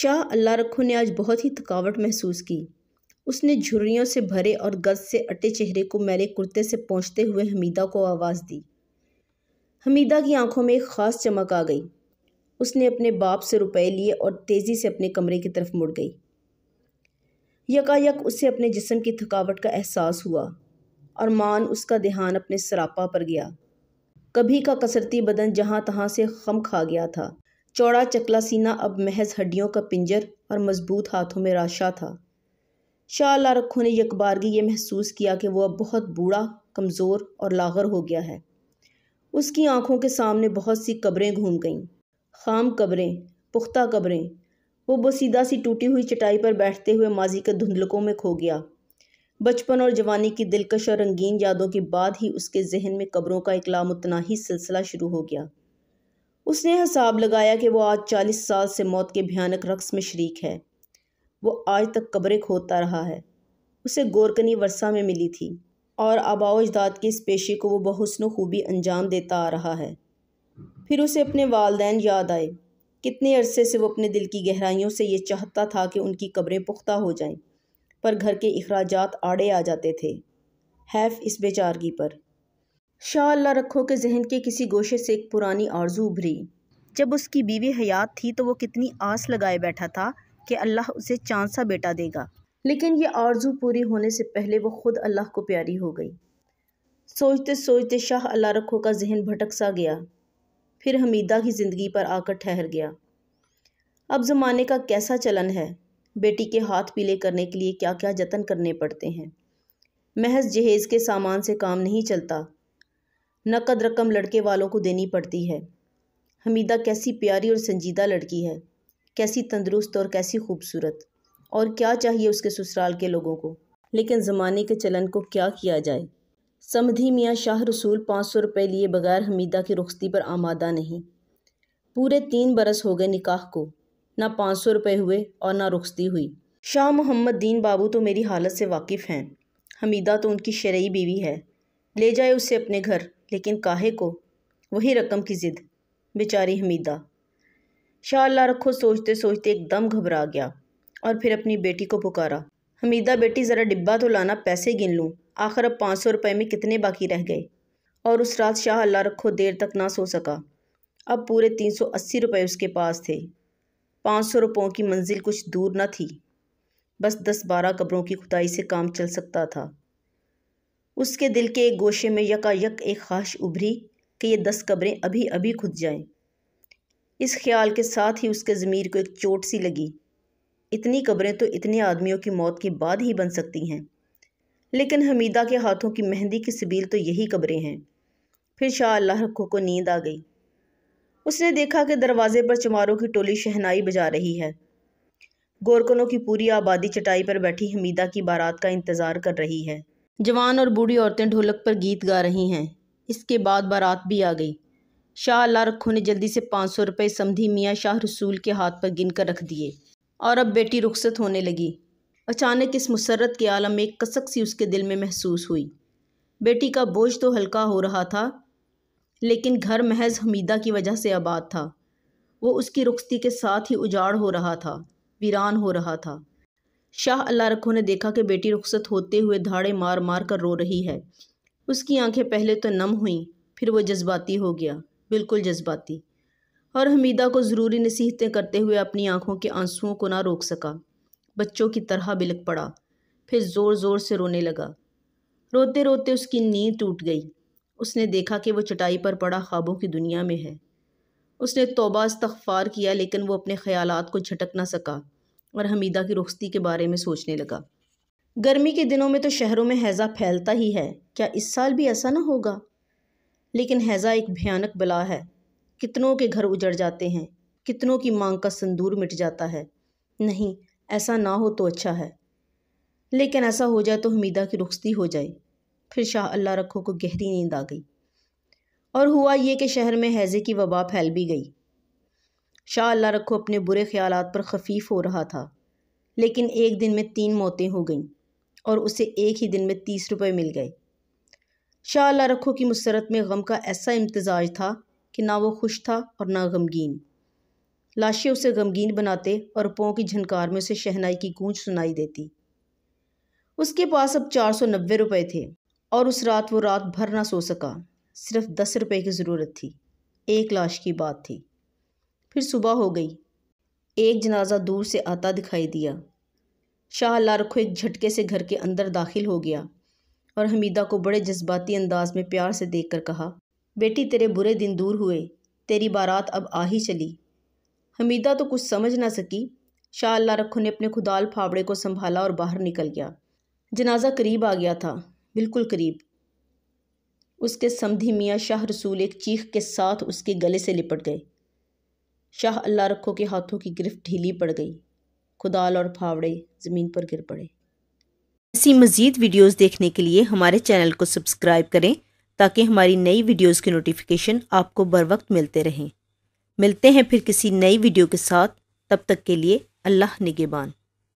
शाह अल्लाह रखो ने आज बहुत ही थकावट महसूस की उसने झुर्रियों से भरे और गज से अटे चेहरे को मेरे कुर्ते से पहुँचते हुए हमीदा को आवाज़ दी हमीदा की आंखों में एक ख़ास चमक आ गई उसने अपने बाप से रुपए लिए और तेज़ी से अपने कमरे की तरफ मुड़ गई यकायक उसे अपने जिसम की थकावट का एहसास हुआ और मान उसका ध्यान अपने सरापा पर गया कभी का कसरती बदन जहाँ तहाँ से खम खा गया था चौड़ा चकला सीना अब महज हड्डियों का पिंजर और मजबूत हाथों में राशा था शाह रखों ने यकबारगी ये महसूस किया कि वो अब बहुत बूढ़ा कमज़ोर और लागर हो गया है उसकी आंखों के सामने बहुत सी कब्रें घूम गईं खाम कब्रें पुख्ता कब्रें वो बसीदा सी टूटी हुई चटाई पर बैठते हुए माजी के धुंधलकों में खो गया बचपन और जवानी की दिलकश और रंगीन यादों के बाद ही उसके जहन में कब्रों का एक लामतनाही सिलसिला शुरू हो गया उसने हिसाब लगाया कि वो आज चालीस साल से मौत के भयानक रक्स में शरीक है वो आज तक कब्रें खोदता रहा है उसे गोरकनी वर्षा में मिली थी और आबाओ अजदाद के इस पेशे को वो बहुसन खूबी अंजाम देता आ रहा है फिर उसे अपने वालदेन याद आए कितने अरसे से वो अपने दिल की गहराइयों से ये चाहता था कि उनकी कब्रें पुख्ता हो जाएं पर घर के अखराज आड़े आ जाते थे हैफ़ इस बेचारगी पर शाह अल्लाह रखो के जहन के किसी गोशे से एक पुरानी आरजू उभरी जब उसकी बीवी हयात थी तो वो कितनी आस लगाए बैठा था कि अल्लाह उसे चांद सा बेटा देगा लेकिन ये आरजू पूरी होने से पहले वो खुद अल्लाह को प्यारी हो गई सोचते सोचते शाह अल्लाह रखो का जहन भटक सा गया फिर हमीदा की ज़िंदगी पर आकर ठहर गया अब ज़माने का कैसा चलन है बेटी के हाथ पीले करने के लिए क्या क्या जतन करने पड़ते हैं महज जहेज़ के सामान से काम नहीं चलता नकद रकम लड़के वालों को देनी पड़ती है हमीदा कैसी प्यारी और संजीदा लड़की है कैसी तंदरुस्त और कैसी खूबसूरत और क्या चाहिए उसके ससुराल के लोगों को लेकिन ज़माने के चलन को क्या किया जाए समधी मियाँ शाह रसूल पाँच सौ रुपये लिए बगैर हमीदा की रुखसती पर आमादा नहीं पूरे तीन बरस हो गए निकाह को ना पाँच सौ रुपये हुए और ना रुखसती हुई शाह मोहम्मद दीन बाबू तो मेरी हालत से वाकिफ़ हैं हमीदा तो उनकी शरयी बीवी है ले जाए उसे अपने घर लेकिन काहे को वही रकम की ज़िद बेचारी हमीदा शाह अल्लाह रखो सोचते सोचते एकदम घबरा गया और फिर अपनी बेटी को पुकारा हमीदा बेटी ज़रा डिब्बा तो लाना पैसे गिन लूँ आखिर अब पाँच सौ रुपये में कितने बाकी रह गए और उस रात शाह अल्लाह रखो देर तक ना सो सका अब पूरे तीन सौ अस्सी रुपये उसके पास थे पाँच सौ रुपयों की मंजिल कुछ दूर ना थी बस दस बारह कब्रों की खुदाई से काम चल सकता था उसके दिल के एक गोशे में यकायक एक ख्वाहिश उभरी कि ये दस कब्रें अभी अभी खुद जाएं। इस ख्याल के साथ ही उसके ज़मीर को एक चोट सी लगी इतनी कब्रें तो इतने आदमियों की मौत के बाद ही बन सकती हैं लेकिन हमीदा के हाथों की मेहंदी की सबील तो यही कब्रें हैं फिर शाह अल्लाह को नींद आ गई उसने देखा कि दरवाजे पर चमारों की टोली शहनाई बजा रही है गोरकनों की पूरी आबादी चटाई पर बैठी हमीदा की बारात का इंतज़ार कर रही है जवान और बूढ़ी औरतें ढोलक पर गीत गा रही हैं इसके बाद बारात भी आ गई शाह अल्लाह रखू ने जल्दी से पाँच सौ रुपये समधी मियाँ शाह रसूल के हाथ पर गिन कर रख दिए और अब बेटी रुखसत होने लगी अचानक इस मुसरत के आलम एक कसक सी उसके दिल में महसूस हुई बेटी का बोझ तो हल्का हो रहा था लेकिन घर महज हमीदा की वजह से आबाद था वो उसकी रुखती के साथ ही उजाड़ हो रहा था वीरान हो रहा था शाह अल्लाह रखो ने देखा कि बेटी रुखसत होते हुए धाड़े मार मार कर रो रही है उसकी आंखें पहले तो नम हुईं फिर वो जज्बाती हो गया बिल्कुल जज्बाती और हमीदा को ज़रूरी नसीहतें करते हुए अपनी आंखों के आंसुओं को ना रोक सका बच्चों की तरह बिलक पड़ा फिर ज़ोर ज़ोर से रोने लगा रोते रोते उसकी नींद टूट गई उसने देखा कि वो चटाई पर पड़ा ख्वाबों की दुनिया में है उसने तोबा इस्तफ़ार किया लेकिन वो अपने ख्यालात को झटक ना सका और हमीदा की रुखती के बारे में सोचने लगा गर्मी के दिनों में तो शहरों में हैज़ा फैलता ही है क्या इस साल भी ऐसा ना होगा लेकिन हैज़ा एक भयानक बला है कितनों के घर उजड़ जाते हैं कितनों की मांग का संदूर मिट जाता है नहीं ऐसा ना हो तो अच्छा है लेकिन ऐसा हो जाए तो हमीदा की रुखसती हो जाए फिर शाह अल्लाह रखो को गहरी नींद आ गई और हुआ ये कि शहर में हैज़े की वबा फैल भी गई शाह अल्लाह रखो अपने बुरे ख्याल पर खफीफ हो रहा था लेकिन एक दिन में तीन मौतें हो गईं और उसे एक ही दिन में तीस रुपये मिल गए शाह अल्लाह रखो की मुसरत में गम का ऐसा इम्तजाज था कि ना वो खुश था और ना गमगीन लाशें उसे गमगीन बनाते और पों की झनकार में उसे शहनाई की गूंज सुनाई देती उसके पास अब चार सौ नब्बे रुपये थे और उस रात वो रात भर ना सो सका सिर्फ दस रुपये की ज़रूरत थी एक लाश की बात थी फिर सुबह हो गई एक जनाजा दूर से आता दिखाई दिया शाह लारखो एक झटके से घर के अंदर दाखिल हो गया और हमीदा को बड़े जज्बाती अंदाज में प्यार से देख कर कहा बेटी तेरे बुरे दिन दूर हुए तेरी बारात अब आ ही चली हमीदा तो कुछ समझ ना सकी शाह लारखो ने अपने खुदाल फावड़े को संभाला और बाहर निकल गया जनाजा करीब आ गया था बिल्कुल करीब उसके समधी मियाँ शाह रसूल एक चीख के साथ उसके गले से लिपट गए शाह अल्लाह रखो के हाथों की गिरफ्त ढीली पड़ गई खुदाल और फावड़े ज़मीन पर गिर पड़े ऐसी मज़ीद वीडियोज़ देखने के लिए हमारे चैनल को सब्सक्राइब करें ताकि हमारी नई वीडियोज़ की नोटिफिकेशन आपको बर वक्त मिलते रहें मिलते हैं फिर किसी नई वीडियो के साथ तब तक के लिए अल्लाह निगेबान